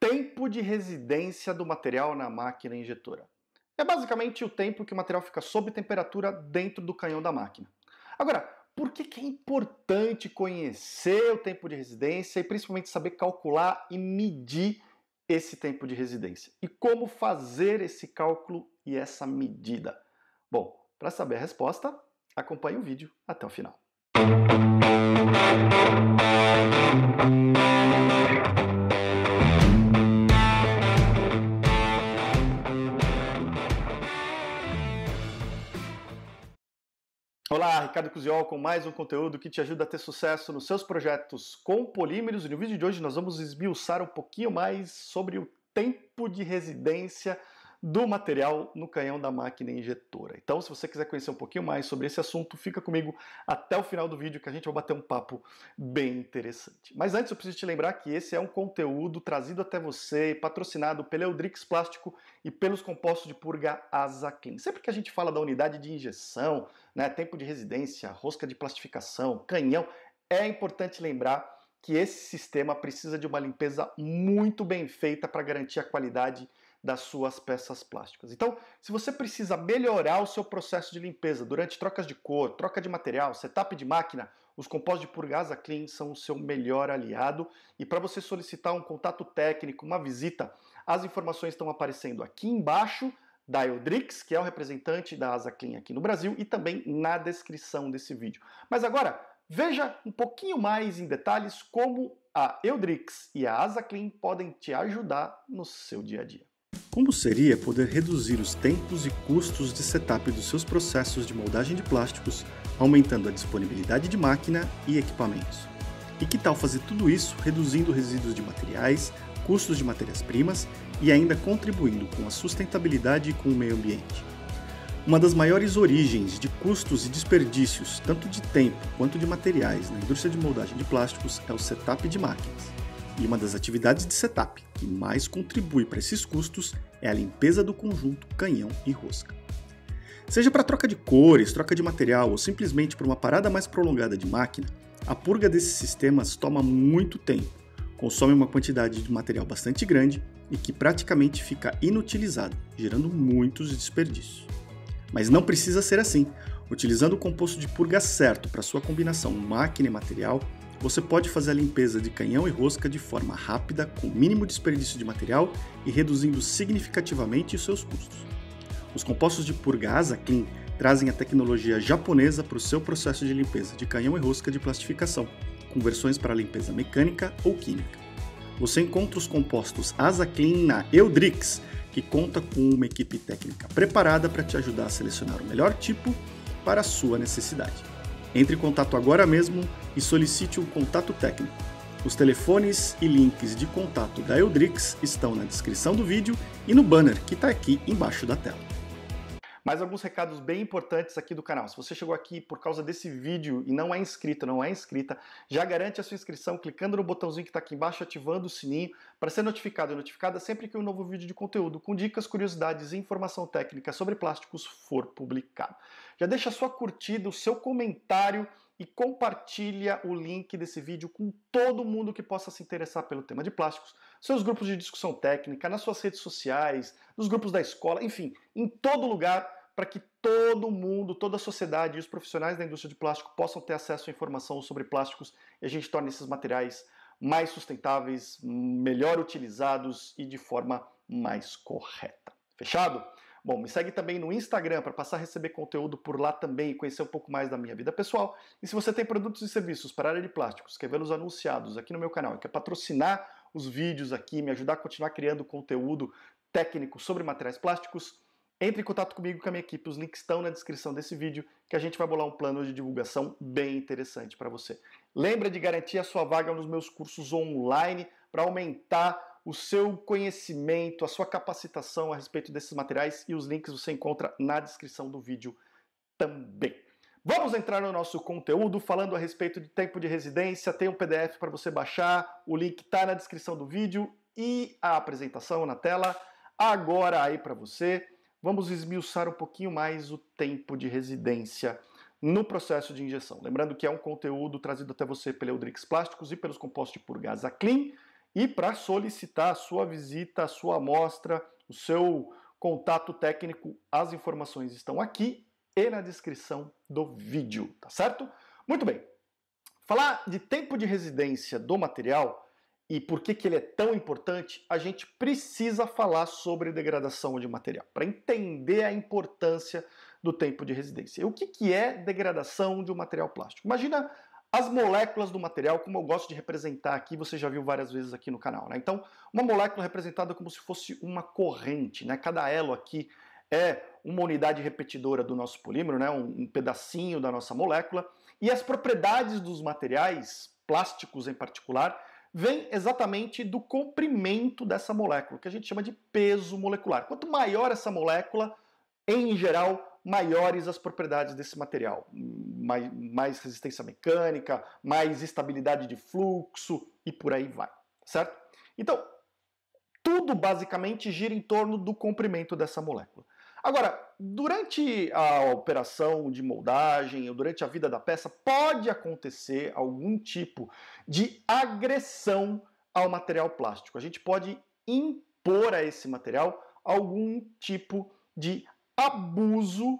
tempo de residência do material na máquina injetora. É basicamente o tempo que o material fica sob temperatura dentro do canhão da máquina. Agora, por que, que, é importante conhecer o tempo de residência e principalmente saber calcular e medir esse tempo de residência? E como fazer esse cálculo e essa medida? Bom, para saber a resposta, acompanhe o vídeo até o final. Música Olá, Ricardo Cusiol com mais um conteúdo que te ajuda a ter sucesso nos seus projetos com polímeros. E no vídeo de hoje nós vamos esmiuçar um pouquinho mais sobre o tempo de residência do material no canhão da máquina injetora. Então, se você quiser conhecer um pouquinho mais sobre esse assunto, fica comigo até o final do vídeo que a gente vai bater um papo bem interessante. Mas antes, eu preciso te lembrar que esse é um conteúdo trazido até você, patrocinado pelo Eudrix Plástico e pelos compostos de purga Asa Sempre que a gente fala da unidade de injeção, né, tempo de residência, rosca de plastificação, canhão, é importante lembrar que esse sistema precisa de uma limpeza muito bem feita para garantir a qualidade das suas peças plásticas. Então, se você precisa melhorar o seu processo de limpeza durante trocas de cor, troca de material, setup de máquina, os compostos de Purgasa Clean são o seu melhor aliado. E para você solicitar um contato técnico, uma visita, as informações estão aparecendo aqui embaixo da Eldrix, que é o representante da Asa Clean aqui no Brasil, e também na descrição desse vídeo. Mas agora, veja um pouquinho mais em detalhes como a Eldrix e a Asa Clean podem te ajudar no seu dia a dia. Como seria poder reduzir os tempos e custos de setup dos seus processos de moldagem de plásticos, aumentando a disponibilidade de máquina e equipamentos? E que tal fazer tudo isso reduzindo resíduos de materiais, custos de matérias-primas e ainda contribuindo com a sustentabilidade e com o meio ambiente? Uma das maiores origens de custos e desperdícios, tanto de tempo quanto de materiais, na indústria de moldagem de plásticos é o setup de máquinas. E uma das atividades de setup que mais contribui para esses custos é a limpeza do conjunto canhão e rosca. Seja para troca de cores, troca de material ou simplesmente para uma parada mais prolongada de máquina, a purga desses sistemas toma muito tempo, consome uma quantidade de material bastante grande e que praticamente fica inutilizado, gerando muitos desperdícios. Mas não precisa ser assim. Utilizando o composto de purga certo para sua combinação máquina e material, você pode fazer a limpeza de canhão e rosca de forma rápida, com mínimo desperdício de material e reduzindo significativamente os seus custos. Os compostos de Purgasa Clean trazem a tecnologia japonesa para o seu processo de limpeza de canhão e rosca de plastificação, com versões para limpeza mecânica ou química. Você encontra os compostos Asa Clean na Eudrix, que conta com uma equipe técnica preparada para te ajudar a selecionar o melhor tipo para a sua necessidade. Entre em contato agora mesmo e solicite um contato técnico. Os telefones e links de contato da Eldrix estão na descrição do vídeo e no banner que está aqui embaixo da tela. Mais alguns recados bem importantes aqui do canal. Se você chegou aqui por causa desse vídeo e não é inscrito, não é inscrita, já garante a sua inscrição clicando no botãozinho que está aqui embaixo, ativando o sininho para ser notificado e notificada sempre que um novo vídeo de conteúdo com dicas, curiosidades e informação técnica sobre plásticos for publicado. Já deixa sua curtida, o seu comentário e compartilha o link desse vídeo com todo mundo que possa se interessar pelo tema de plásticos, seus grupos de discussão técnica, nas suas redes sociais, nos grupos da escola, enfim, em todo lugar para que todo mundo, toda a sociedade e os profissionais da indústria de plástico possam ter acesso à informação sobre plásticos e a gente torne esses materiais mais sustentáveis, melhor utilizados e de forma mais correta. Fechado? Bom, me segue também no Instagram para passar a receber conteúdo por lá também e conhecer um pouco mais da minha vida pessoal. E se você tem produtos e serviços para a área de plásticos, quer vê-los anunciados aqui no meu canal e quer patrocinar os vídeos aqui, me ajudar a continuar criando conteúdo técnico sobre materiais plásticos, entre em contato comigo com a minha equipe, os links estão na descrição desse vídeo, que a gente vai bolar um plano de divulgação bem interessante para você. Lembra de garantir a sua vaga nos meus cursos online para aumentar o seu conhecimento, a sua capacitação a respeito desses materiais e os links você encontra na descrição do vídeo também. Vamos entrar no nosso conteúdo falando a respeito de tempo de residência. Tem um PDF para você baixar, o link está na descrição do vídeo e a apresentação na tela. Agora aí para você, vamos esmiuçar um pouquinho mais o tempo de residência no processo de injeção. Lembrando que é um conteúdo trazido até você pela Eudrix Plásticos e pelos compostos de purgás Aclean e para solicitar a sua visita, a sua amostra, o seu contato técnico, as informações estão aqui e na descrição do vídeo, tá certo? Muito bem. Falar de tempo de residência do material e por que, que ele é tão importante, a gente precisa falar sobre degradação de material, para entender a importância do tempo de residência. E o que, que é degradação de um material plástico? Imagina as moléculas do material, como eu gosto de representar aqui, você já viu várias vezes aqui no canal. Né? Então, uma molécula representada como se fosse uma corrente. Né? Cada elo aqui é uma unidade repetidora do nosso polímero, né? um, um pedacinho da nossa molécula. E as propriedades dos materiais, plásticos em particular, vêm exatamente do comprimento dessa molécula, que a gente chama de peso molecular. Quanto maior essa molécula, em geral, maiores as propriedades desse material mais, mais resistência mecânica, mais estabilidade de fluxo e por aí vai, certo? Então, tudo basicamente gira em torno do comprimento dessa molécula. Agora, durante a operação de moldagem ou durante a vida da peça, pode acontecer algum tipo de agressão ao material plástico. A gente pode impor a esse material algum tipo de abuso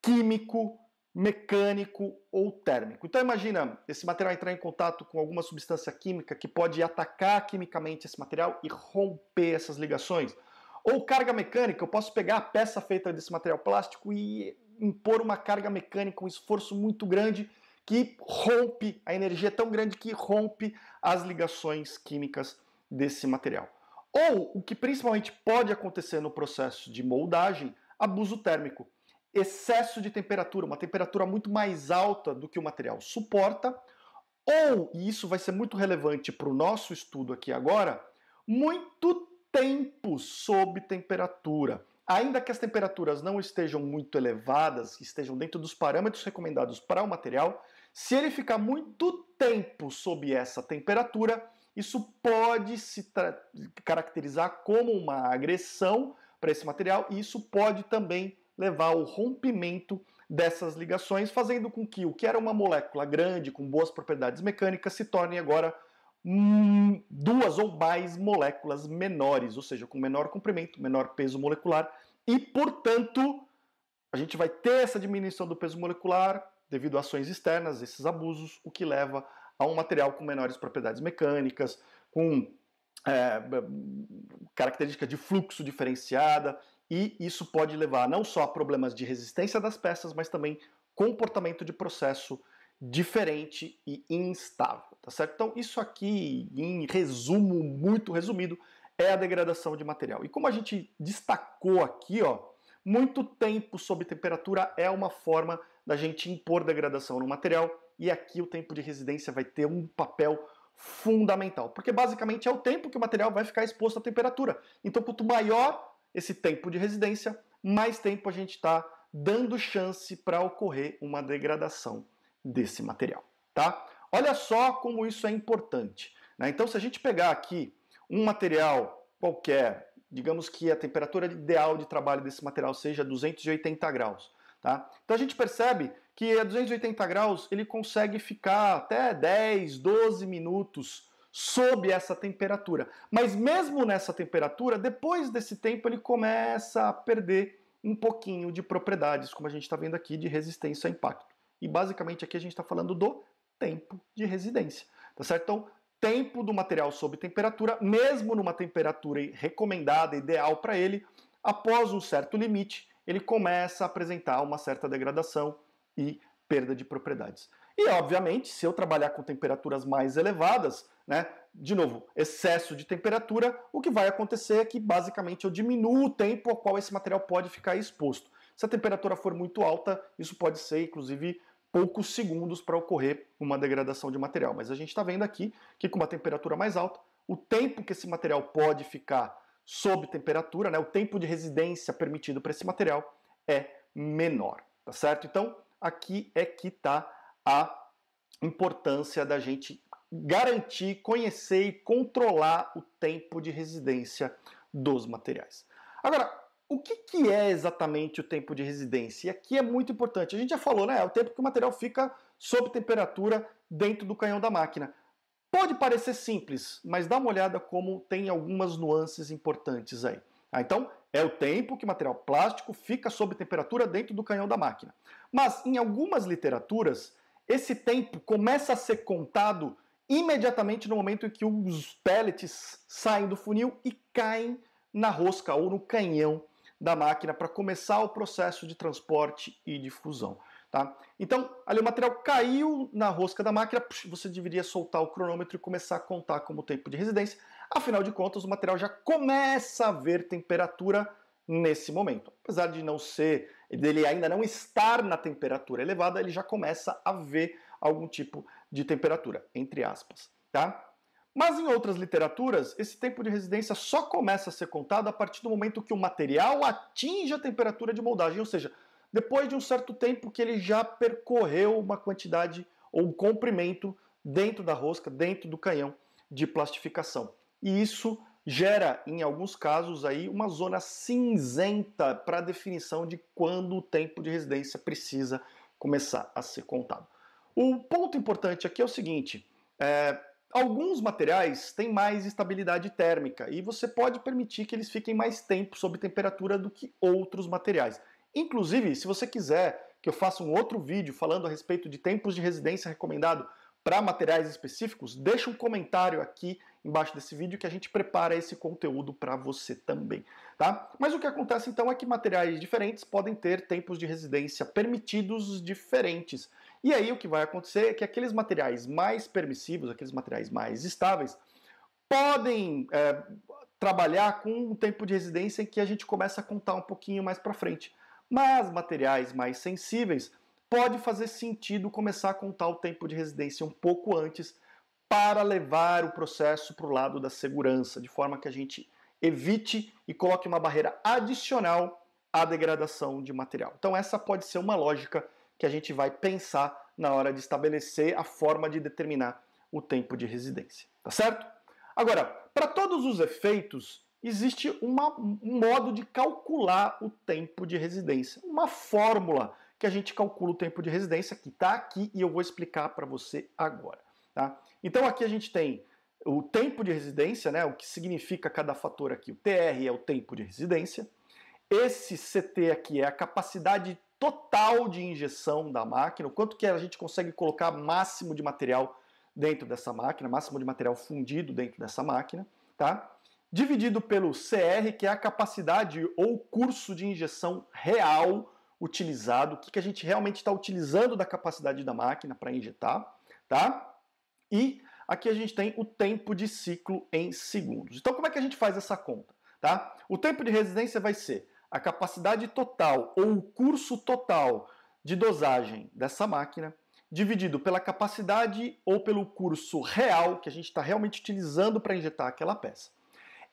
químico mecânico ou térmico. Então imagina esse material entrar em contato com alguma substância química que pode atacar quimicamente esse material e romper essas ligações. Ou carga mecânica, eu posso pegar a peça feita desse material plástico e impor uma carga mecânica, um esforço muito grande que rompe a energia é tão grande que rompe as ligações químicas desse material. Ou o que principalmente pode acontecer no processo de moldagem, abuso térmico excesso de temperatura, uma temperatura muito mais alta do que o material suporta, ou, e isso vai ser muito relevante para o nosso estudo aqui agora, muito tempo sob temperatura. Ainda que as temperaturas não estejam muito elevadas, estejam dentro dos parâmetros recomendados para o material, se ele ficar muito tempo sob essa temperatura, isso pode se caracterizar como uma agressão para esse material e isso pode também levar ao rompimento dessas ligações, fazendo com que o que era uma molécula grande com boas propriedades mecânicas se torne agora hum, duas ou mais moléculas menores, ou seja, com menor comprimento, menor peso molecular e, portanto, a gente vai ter essa diminuição do peso molecular devido a ações externas, esses abusos, o que leva a um material com menores propriedades mecânicas, com é, característica de fluxo diferenciada e isso pode levar não só a problemas de resistência das peças, mas também comportamento de processo diferente e instável, tá certo? Então, isso aqui, em resumo, muito resumido, é a degradação de material. E como a gente destacou aqui, ó, muito tempo sob temperatura é uma forma da gente impor degradação no material, e aqui o tempo de residência vai ter um papel fundamental, porque basicamente é o tempo que o material vai ficar exposto à temperatura. Então, quanto maior esse tempo de residência, mais tempo a gente está dando chance para ocorrer uma degradação desse material. Tá? Olha só como isso é importante. Né? Então, se a gente pegar aqui um material qualquer, digamos que a temperatura ideal de trabalho desse material seja 280 graus. Tá? Então a gente percebe que a 280 graus ele consegue ficar até 10, 12 minutos sob essa temperatura. Mas mesmo nessa temperatura, depois desse tempo ele começa a perder um pouquinho de propriedades, como a gente está vendo aqui, de resistência a impacto. E basicamente aqui a gente está falando do tempo de residência, tá certo? Então, tempo do material sob temperatura, mesmo numa temperatura recomendada, ideal para ele, após um certo limite, ele começa a apresentar uma certa degradação e perda de propriedades. E, obviamente, se eu trabalhar com temperaturas mais elevadas, né, de novo, excesso de temperatura, o que vai acontecer é que basicamente eu diminuo o tempo ao qual esse material pode ficar exposto. Se a temperatura for muito alta, isso pode ser, inclusive, poucos segundos para ocorrer uma degradação de material. Mas a gente está vendo aqui que com uma temperatura mais alta, o tempo que esse material pode ficar sob temperatura, né, o tempo de residência permitido para esse material é menor, tá certo? Então, aqui é que está a importância da gente garantir, conhecer e controlar o tempo de residência dos materiais. Agora, o que, que, é exatamente o tempo de residência? E aqui é muito importante. A gente já falou, né? É o tempo que o material fica sob temperatura dentro do canhão da máquina. Pode parecer simples, mas dá uma olhada como tem algumas nuances importantes aí. Ah, então, é o tempo que o material plástico fica sob temperatura dentro do canhão da máquina. Mas em algumas literaturas esse tempo começa a ser contado imediatamente no momento em que os pellets saem do funil e caem na rosca ou no canhão da máquina para começar o processo de transporte e difusão, Tá? Então, ali o material caiu na rosca da máquina, você deveria soltar o cronômetro e começar a contar como tempo de residência. Afinal de contas, o material já começa a ver temperatura nesse momento. Apesar de não ser dele ainda não estar na temperatura elevada, ele já começa a ver algum tipo de temperatura, entre aspas, tá? Mas em outras literaturas, esse tempo de residência só começa a ser contado a partir do momento que o material atinge a temperatura de moldagem, ou seja, depois de um certo tempo que ele já percorreu uma quantidade ou um comprimento dentro da rosca, dentro do canhão de plastificação. E isso gera, em alguns casos, aí uma zona cinzenta para definição de quando o tempo de residência precisa começar a ser contado. O ponto importante aqui é o seguinte: é, alguns materiais têm mais estabilidade térmica e você pode permitir que eles fiquem mais tempo sob temperatura do que outros materiais. Inclusive, se você quiser que eu faça um outro vídeo falando a respeito de tempos de residência recomendado para materiais específicos, deixa um comentário aqui embaixo desse vídeo que a gente prepara esse conteúdo para você também, tá? Mas o que acontece então é que materiais diferentes podem ter tempos de residência permitidos diferentes. E aí o que vai acontecer é que aqueles materiais mais permissivos, aqueles materiais mais estáveis, podem é, trabalhar com um tempo de residência em que a gente começa a contar um pouquinho mais para frente. Mas materiais mais sensíveis pode fazer sentido começar a contar o tempo de residência um pouco antes para levar o processo para o lado da segurança, de forma que a gente evite e coloque uma barreira adicional à degradação de material. Então essa pode ser uma lógica que a gente vai pensar na hora de estabelecer a forma de determinar o tempo de residência, tá certo? Agora, para todos os efeitos, existe uma, um modo de calcular o tempo de residência, uma fórmula que a gente calcula o tempo de residência, que está aqui e eu vou explicar para você agora. Tá? Então aqui a gente tem o tempo de residência, né, o que significa cada fator aqui. O TR é o tempo de residência. Esse CT aqui é a capacidade total de injeção da máquina, o quanto que a gente consegue colocar máximo de material dentro dessa máquina, máximo de material fundido dentro dessa máquina, tá? Dividido pelo CR, que é a capacidade ou curso de injeção real utilizado, o que, que a gente realmente está utilizando da capacidade da máquina para injetar, tá? E aqui a gente tem o tempo de ciclo em segundos. Então, como é que a gente faz essa conta? Tá? O tempo de residência vai ser a capacidade total ou o curso total de dosagem dessa máquina dividido pela capacidade ou pelo curso real que a gente está realmente utilizando para injetar aquela peça.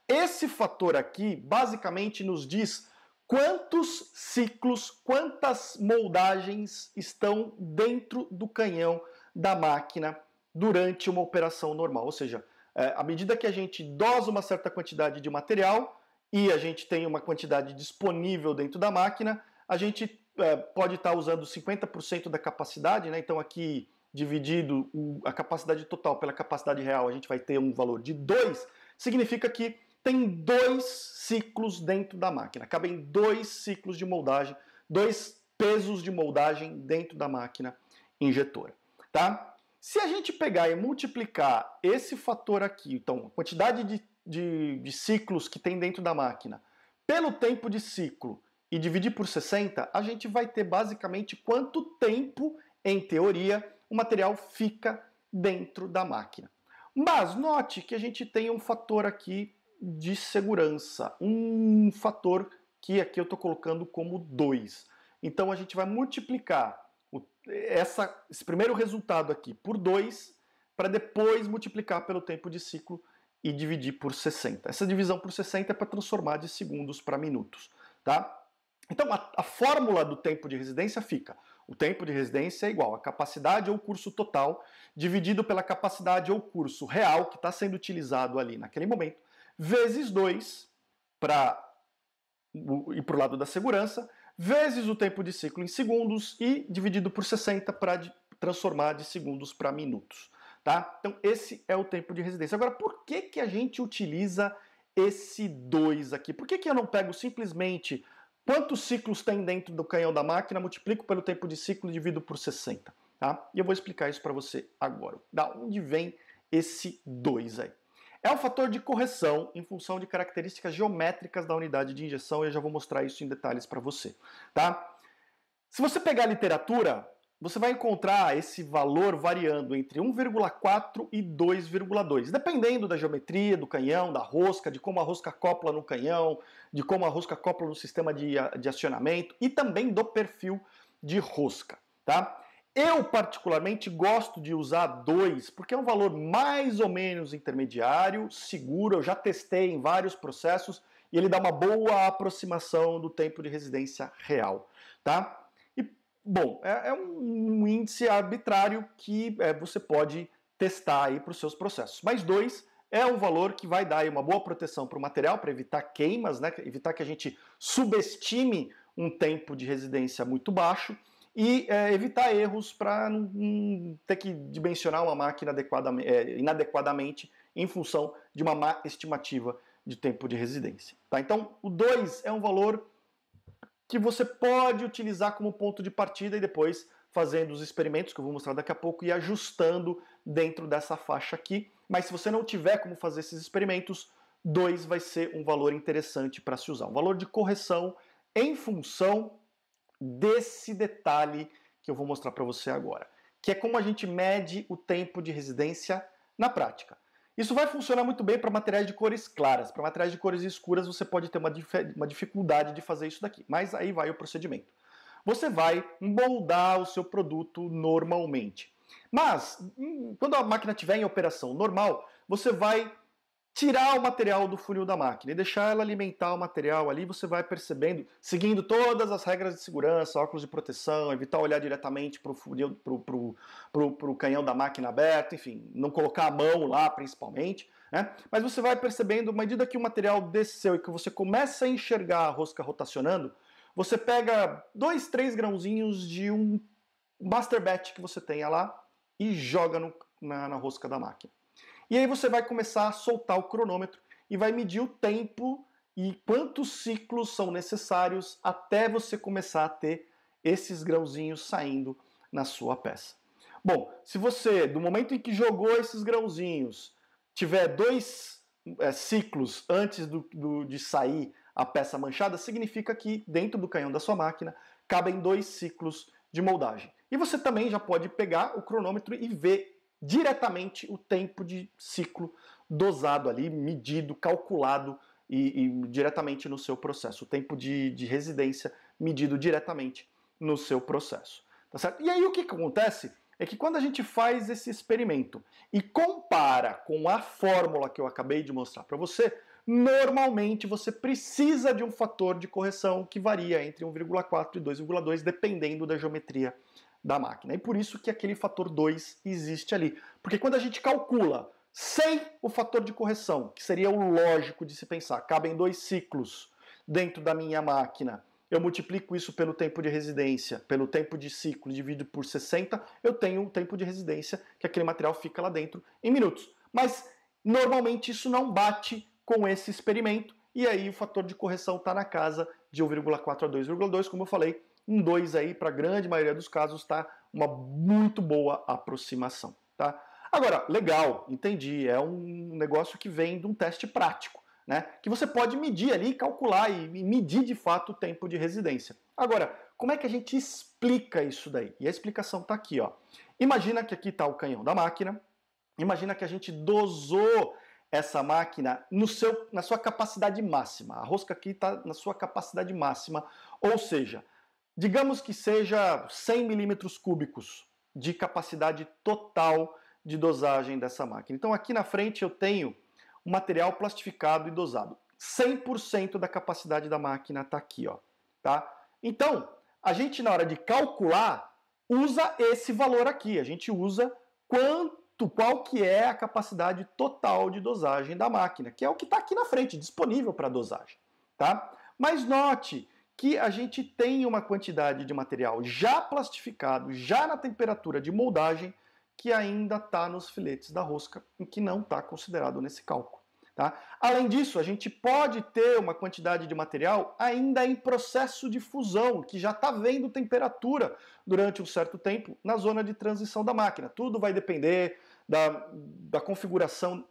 Esse fator aqui basicamente nos diz quantos ciclos, quantas moldagens estão dentro do canhão da máquina durante uma operação normal. Ou seja, é, à medida que a gente dosa uma certa quantidade de material e a gente tem uma quantidade disponível dentro da máquina, a gente é, pode estar tá usando 50% da capacidade, né? então aqui dividido a capacidade total pela capacidade real, a gente vai ter um valor de 2, significa que tem dois ciclos dentro da máquina. Cabem dois ciclos de moldagem, dois pesos de moldagem dentro da máquina injetora, tá? Se a gente pegar e multiplicar esse fator aqui, então, a quantidade de, de, de ciclos que tem dentro da máquina, pelo tempo de ciclo e dividir por 60, a gente vai ter basicamente quanto tempo, em teoria, o material fica dentro da máquina. Mas note que a gente tem um fator aqui de segurança, um fator que aqui eu estou colocando como 2. Então a gente vai multiplicar o, essa, esse primeiro resultado aqui por 2, para depois multiplicar pelo tempo de ciclo e dividir por 60. Essa divisão por 60 é para transformar de segundos para minutos. Tá? Então a, a, fórmula do tempo de residência fica: o tempo de residência é igual a capacidade ou curso total dividido pela capacidade ou curso real que está sendo utilizado ali naquele momento, vezes 2 para ir para o lado da segurança, vezes o tempo de ciclo em segundos e dividido por 60 para transformar de segundos para minutos. Tá? Então esse é o tempo de residência. Agora, por que, que a gente utiliza esse 2 aqui? Por que, que eu não pego simplesmente quantos ciclos tem dentro do canhão da máquina, multiplico pelo tempo de ciclo e divido por 60? Tá? E eu vou explicar isso para você agora. Da onde vem esse 2 aí? É um fator de correção em função de características geométricas da unidade de injeção e eu já vou mostrar isso em detalhes para você, tá? Se você pegar a literatura, você vai encontrar esse valor variando entre 1,4 e 2,2, dependendo da geometria, do canhão, da rosca, de como a rosca copla no canhão, de como a rosca copla no sistema de, de acionamento e também do perfil de rosca, tá? Eu, particularmente, gosto de usar 2, porque é um valor mais ou menos intermediário, seguro, eu já testei em vários processos e ele dá uma boa aproximação do tempo de residência real, tá? E, bom, é, é um, índice arbitrário que é, você pode testar aí para os seus processos. Mas 2 é um valor que vai dar uma boa proteção para o material, para evitar queimas, né? Evitar que a gente subestime um tempo de residência muito baixo e é, evitar erros para não ter que dimensionar uma máquina adequadamente, é, inadequadamente em função de uma má estimativa de tempo de residência. Tá? Então, o 2 é um valor que você pode utilizar como ponto de partida e depois fazendo os experimentos que eu vou mostrar daqui a pouco e ajustando dentro dessa faixa aqui. Mas se você não tiver como fazer esses experimentos, 2 vai ser um valor interessante para se usar. Um valor de correção em função desse detalhe que eu vou mostrar para você agora, que é como a gente mede o tempo de residência na prática. Isso vai funcionar muito bem para materiais de cores claras. Para materiais de cores escuras, você pode ter uma, dif uma dificuldade de fazer isso daqui, mas aí vai o procedimento. Você vai moldar o seu produto normalmente. Mas, hum, quando a máquina estiver em operação normal, você vai tirar o material do funil da máquina e deixar ela alimentar o material ali, você vai percebendo, seguindo todas as regras de segurança, óculos de proteção, evitar olhar diretamente para o funil, para o canhão da máquina aberto, enfim, não colocar a mão lá principalmente, né? Mas você vai percebendo, à medida que o material desceu e que você começa a enxergar a rosca rotacionando, você pega dois, três grãozinhos de um master batch que você tenha lá e joga no, na, na rosca da máquina. E aí você vai começar a soltar o cronômetro e vai medir o tempo e quantos ciclos são necessários até você começar a ter esses grãozinhos saindo na sua peça. Bom, se você, do momento em que jogou esses grãozinhos, tiver dois é, ciclos antes do, do, de sair a peça manchada, significa que dentro do canhão da sua máquina cabem dois ciclos de moldagem. E você também já pode pegar o cronômetro e ver diretamente o tempo de ciclo dosado ali, medido, calculado e, e diretamente no seu processo. O tempo de, de residência medido diretamente no seu processo. Tá certo? E aí o que acontece? é que quando a gente faz esse experimento e compara com a fórmula que eu acabei de mostrar para você, normalmente você precisa de um fator de correção que varia entre 1,4 e 2,2 dependendo da geometria da máquina. E por isso que aquele fator 2 existe ali. Porque quando a gente calcula sem o fator de correção, que seria o lógico de se pensar, cabem dois ciclos dentro da minha máquina, eu multiplico isso pelo tempo de residência, pelo tempo de ciclo, divido por 60, eu tenho o tempo de residência que aquele material fica lá dentro em minutos. Mas normalmente isso não bate com esse experimento, e aí o fator de correção está na casa de 1,4 a 2,2, como eu falei, um 2 aí, para a grande maioria dos casos, está uma muito boa aproximação. Tá? Agora, legal, entendi. É um negócio que vem de um teste prático, né? Que você pode medir ali, calcular e medir de fato o tempo de residência. Agora, como é que a gente explica isso daí? E a explicação está aqui, ó. Imagina que aqui está o canhão da máquina. Imagina que a gente dosou essa máquina no seu, na sua capacidade máxima. A rosca aqui está na sua capacidade máxima, ou seja, Digamos que seja 100 milímetros cúbicos de capacidade total de dosagem dessa máquina. Então aqui na frente eu tenho o material plastificado e dosado. 100% da capacidade da máquina está aqui. Ó, tá? Então, a gente na hora de calcular, usa esse valor aqui. A gente usa quanto, qual que é a capacidade total de dosagem da máquina, que é o que está aqui na frente, disponível para dosagem. Tá? Mas note que a gente tem uma quantidade de material já plastificado, já na temperatura de moldagem, que ainda está nos filetes da rosca, em que não está considerado nesse cálculo. Tá? Além disso, a gente pode ter uma quantidade de material ainda em processo de fusão, que já está vendo temperatura durante um certo tempo na zona de transição da máquina. Tudo vai depender da, da configuração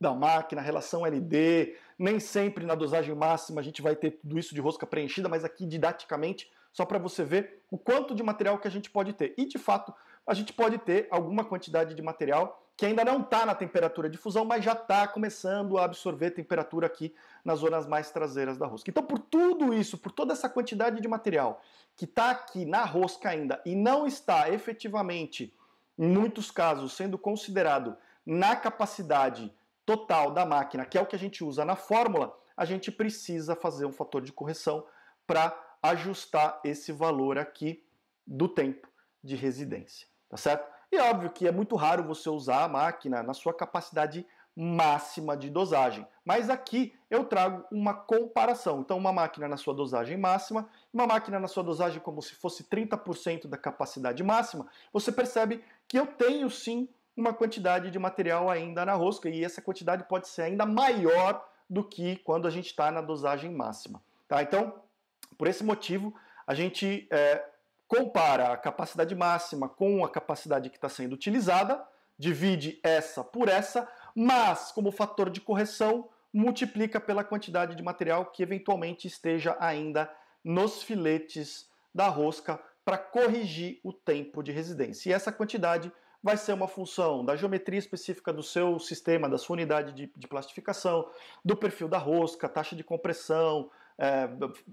da máquina, relação LD, nem sempre na dosagem máxima a gente vai ter tudo isso de rosca preenchida, mas aqui didaticamente, só para você ver o quanto de material que a gente pode ter. E de fato, a gente pode ter alguma quantidade de material que ainda não está na temperatura de fusão, mas já está começando a absorver temperatura aqui nas zonas mais traseiras da rosca. Então, por tudo isso, por toda essa quantidade de material que está aqui na rosca ainda e não está efetivamente, em muitos casos, sendo considerado na capacidade total da máquina, que é o que a gente usa na fórmula, a gente precisa fazer um fator de correção para ajustar esse valor aqui do tempo de residência, tá certo? E é óbvio que é muito raro você usar a máquina na sua capacidade máxima de dosagem, mas aqui eu trago uma comparação. Então, uma máquina na sua dosagem máxima, uma máquina na sua dosagem como se fosse 30% da capacidade máxima, você percebe que eu tenho sim uma quantidade de material ainda na rosca, e essa quantidade pode ser ainda maior do que quando a gente está na dosagem máxima. Tá? Então, por esse motivo, a gente é, compara a capacidade máxima com a capacidade que está sendo utilizada, divide essa por essa, mas como fator de correção, multiplica pela quantidade de material que eventualmente esteja ainda nos filetes da rosca para corrigir o tempo de residência. E essa quantidade vai ser uma função da geometria específica do seu sistema, da sua unidade de, de plastificação, do perfil da rosca, taxa de compressão, é,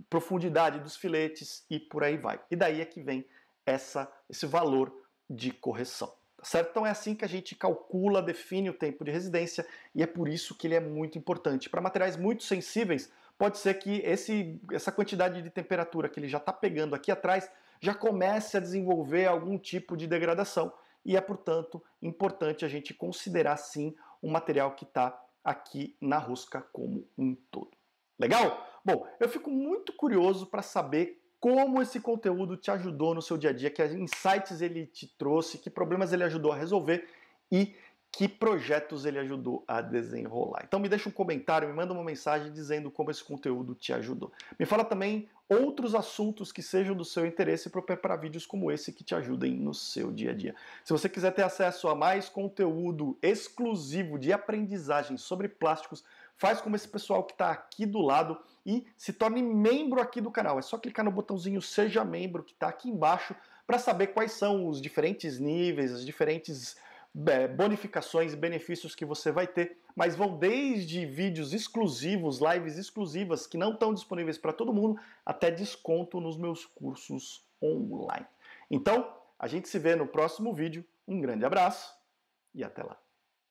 profundidade dos filetes e por aí vai. E daí é que vem essa, esse valor de correção. Tá certo? Então é assim que a gente calcula, define o tempo de residência e é por isso que ele é muito importante. Para materiais muito sensíveis, pode ser que esse, essa quantidade de temperatura que ele já está pegando aqui atrás já comece a desenvolver algum tipo de degradação e é, portanto, importante a gente considerar sim o material que está aqui na rosca como um todo. Legal? Bom, eu fico muito curioso para saber como esse conteúdo te ajudou no seu dia a dia, que insights ele te trouxe, que problemas ele ajudou a resolver e que projetos ele ajudou a desenrolar. Então me deixa um comentário, me manda uma mensagem dizendo como esse conteúdo te ajudou. Me fala também outros assuntos que sejam do seu interesse para preparar vídeos como esse que te ajudem no seu dia a dia. Se você quiser ter acesso a mais conteúdo exclusivo de aprendizagem sobre plásticos, faz como esse pessoal que está aqui do lado e se torne membro aqui do canal. É só clicar no botãozinho Seja Membro que está aqui embaixo para saber quais são os diferentes níveis, as diferentes é, bonificações, benefícios que você vai ter, mas vão desde vídeos exclusivos, lives exclusivas que não estão disponíveis para todo mundo, até desconto nos meus cursos online. Então, a gente se vê no próximo vídeo. Um grande abraço e até lá.